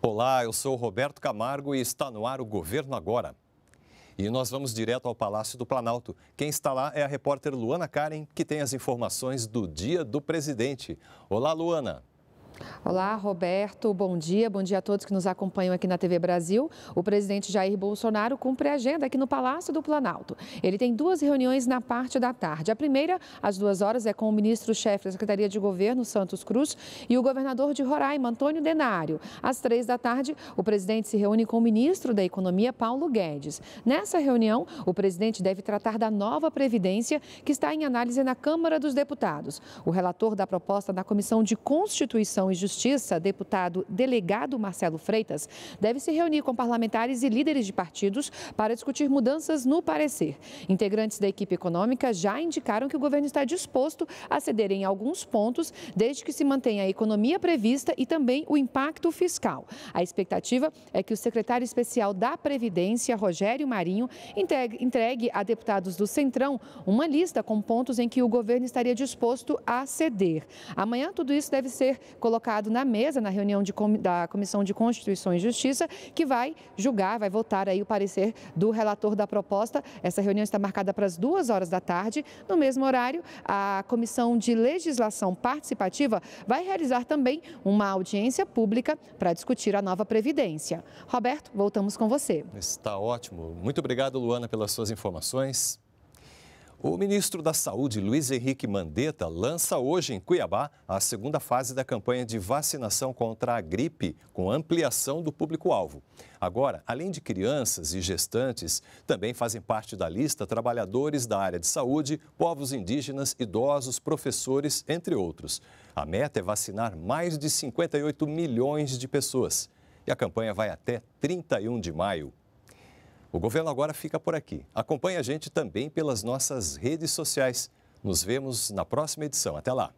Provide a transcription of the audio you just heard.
Olá, eu sou Roberto Camargo e está no ar o Governo Agora. E nós vamos direto ao Palácio do Planalto. Quem está lá é a repórter Luana Karen, que tem as informações do Dia do Presidente. Olá, Luana. Olá, Roberto. Bom dia. Bom dia a todos que nos acompanham aqui na TV Brasil. O presidente Jair Bolsonaro cumpre a agenda aqui no Palácio do Planalto. Ele tem duas reuniões na parte da tarde. A primeira, às duas horas, é com o ministro-chefe da Secretaria de Governo, Santos Cruz, e o governador de Roraima, Antônio Denário. Às três da tarde, o presidente se reúne com o ministro da Economia, Paulo Guedes. Nessa reunião, o presidente deve tratar da nova Previdência que está em análise na Câmara dos Deputados. O relator da proposta da Comissão de Constituição Constituição e Justiça, deputado delegado Marcelo Freitas, deve se reunir com parlamentares e líderes de partidos para discutir mudanças no parecer. Integrantes da equipe econômica já indicaram que o governo está disposto a ceder em alguns pontos, desde que se mantenha a economia prevista e também o impacto fiscal. A expectativa é que o secretário especial da Previdência, Rogério Marinho, entregue a deputados do Centrão uma lista com pontos em que o governo estaria disposto a ceder. Amanhã, tudo isso deve ser colocado colocado na mesa, na reunião de, da Comissão de Constituição e Justiça, que vai julgar, vai votar aí o parecer do relator da proposta. Essa reunião está marcada para as duas horas da tarde. No mesmo horário, a Comissão de Legislação Participativa vai realizar também uma audiência pública para discutir a nova Previdência. Roberto, voltamos com você. Está ótimo. Muito obrigado, Luana, pelas suas informações. O ministro da Saúde, Luiz Henrique Mandetta, lança hoje em Cuiabá a segunda fase da campanha de vacinação contra a gripe, com ampliação do público-alvo. Agora, além de crianças e gestantes, também fazem parte da lista trabalhadores da área de saúde, povos indígenas, idosos, professores, entre outros. A meta é vacinar mais de 58 milhões de pessoas. E a campanha vai até 31 de maio. O governo agora fica por aqui. Acompanhe a gente também pelas nossas redes sociais. Nos vemos na próxima edição. Até lá!